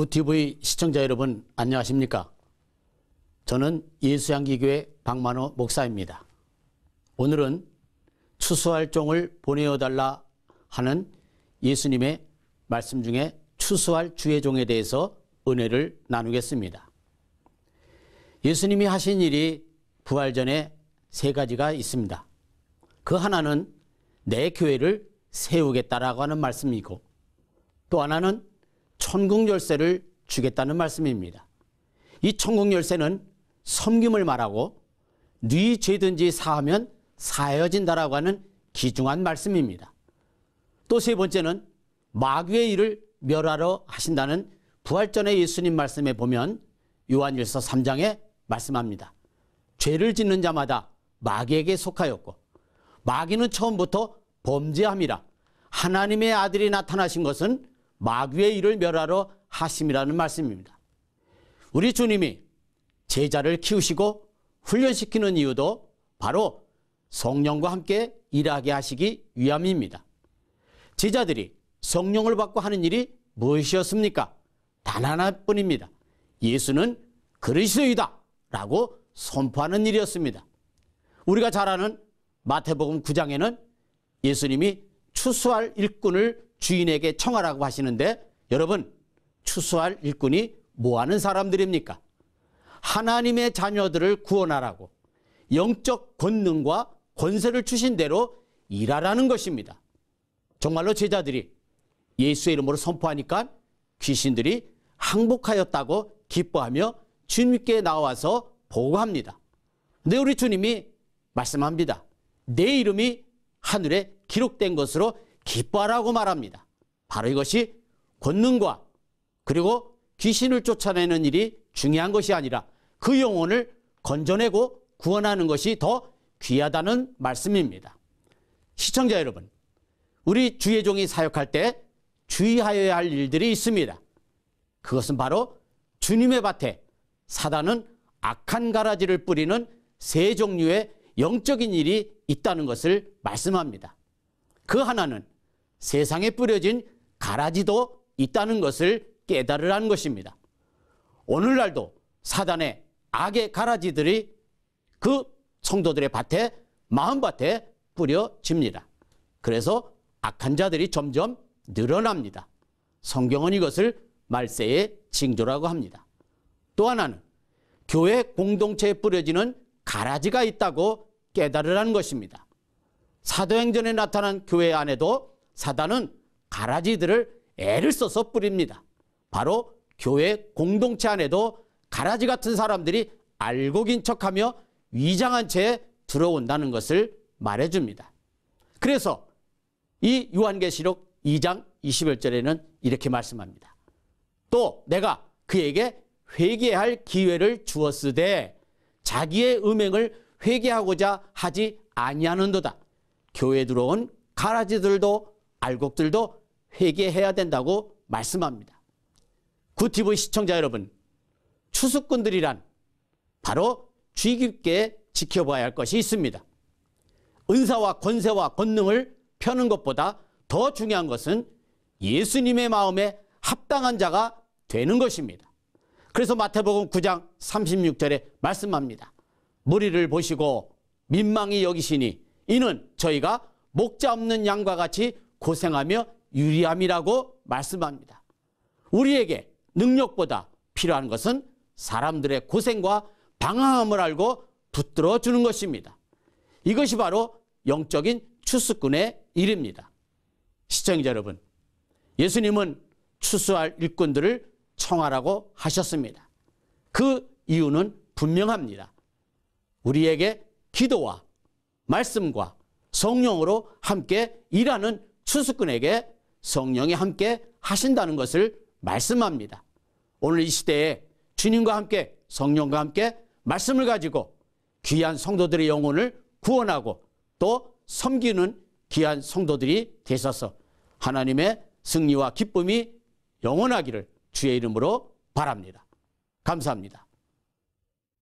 구TV 시청자 여러분 안녕하십니까? 저는 예수양기교회 박만호 목사입니다. 오늘은 추수할 종을 보내어달라 하는 예수님의 말씀 중에 추수할 주의 종에 대해서 은혜를 나누겠습니다. 예수님이 하신 일이 부활 전에 세 가지가 있습니다. 그 하나는 내 교회를 세우겠다라고 하는 말씀이고 또 하나는 천국 열쇠를 주겠다는 말씀입니다. 이 천국 열쇠는 섬김을 말하고 네 죄든지 사하면 사여진다라고 하는 기중한 말씀입니다. 또 세 번째는 마귀의 일을 멸하러 하신다는 부활전의 예수님 말씀에 보면 요한일서 3장에 말씀합니다. 죄를 짓는 자마다 마귀에게 속하였고 마귀는 처음부터 범죄함이라 하나님의 아들이 나타나신 것은 마귀의 일을 멸하러 하심이라는 말씀입니다. 우리 주님이 제자를 키우시고 훈련시키는 이유도 바로 성령과 함께 일하게 하시기 위함입니다. 제자들이 성령을 받고 하는 일이 무엇이었습니까? 단 하나뿐입니다. 예수는 그리스도이다 라고 선포하는 일이었습니다. 우리가 잘 아는 마태복음 9장에는 예수님이 추수할 일꾼을 주인에게 청하라고 하시는데 여러분 추수할 일꾼이 뭐하는 사람들입니까? 하나님의 자녀들을 구원하라고 영적 권능과 권세를 주신 대로 일하라는 것입니다. 정말로 제자들이 예수의 이름으로 선포하니까 귀신들이 항복하였다고 기뻐하며 주님께 나와서 보고합니다. 근데 우리 주님이 말씀합니다. 내 이름이 하늘에 기록된 것으로 기뻐하라고 말합니다. 바로 이것이 권능과 그리고 귀신을 쫓아내는 일이 중요한 것이 아니라 그 영혼을 건져내고 구원하는 것이 더 귀하다는 말씀입니다. 시청자 여러분, 우리 주의 종이 사역할 때 주의하여야 할 일들이 있습니다. 그것은 바로 주님의 밭에 사단은 악한 가라지를 뿌리는 세 종류의 영적인 일이 있다는 것을 말씀합니다. 그 하나는 세상에 뿌려진 가라지도 있다는 것을 깨달으라는 것입니다. 오늘날도 사단의 악의 가라지들이 그 성도들의 밭에 마음밭에 뿌려집니다. 그래서 악한 자들이 점점 늘어납니다. 성경은 이것을 말세의 징조라고 합니다. 또 하나는 교회 공동체에 뿌려지는 가라지가 있다고 깨달으라는 것입니다. 사도행전에 나타난 교회 안에도 사단은 가라지들을 애를 써서 뿌립니다. 바로 교회 공동체 안에도 가라지 같은 사람들이 알고긴 척하며 위장한 채 들어온다는 것을 말해줍니다. 그래서 이 요한계시록 2장 21절에는 이렇게 말씀합니다. 또 내가 그에게 회개할 기회를 주었으되 자기의 음행을 회개하고자 하지 아니하는도다. 교회 에 들어온 가라지들도 알곡들도 회개해야 된다고 말씀합니다. 구티브 시청자 여러분, 추수꾼들이란 바로 주의 깊게 지켜봐야 할 것이 있습니다. 은사와 권세와 권능을 펴는 것보다 더 중요한 것은 예수님의 마음에 합당한 자가 되는 것입니다. 그래서 마태복음 9장 36절에 말씀합니다. 무리를 보시고 민망히 여기시니 이는 저희가 목자 없는 양과 같이 고생하며 유리함이라고 말씀합니다. 우리에게 능력보다 필요한 것은 사람들의 고생과 방황함을 알고 붙들어 주는 것입니다. 이것이 바로 영적인 추수꾼의 일입니다. 시청자 여러분, 예수님은 추수할 일꾼들을 청하라고 하셨습니다. 그 이유는 분명합니다. 우리에게 기도와 말씀과 성령으로 함께 일하는 추수꾼에게 성령이 함께 하신다는 것을 말씀합니다. 오늘 이 시대에 주님과 함께 성령과 함께 말씀을 가지고 귀한 성도들의 영혼을 구원하고 또 섬기는 귀한 성도들이 되셔서 하나님의 승리와 기쁨이 영원하기를 주의 이름으로 바랍니다. 감사합니다.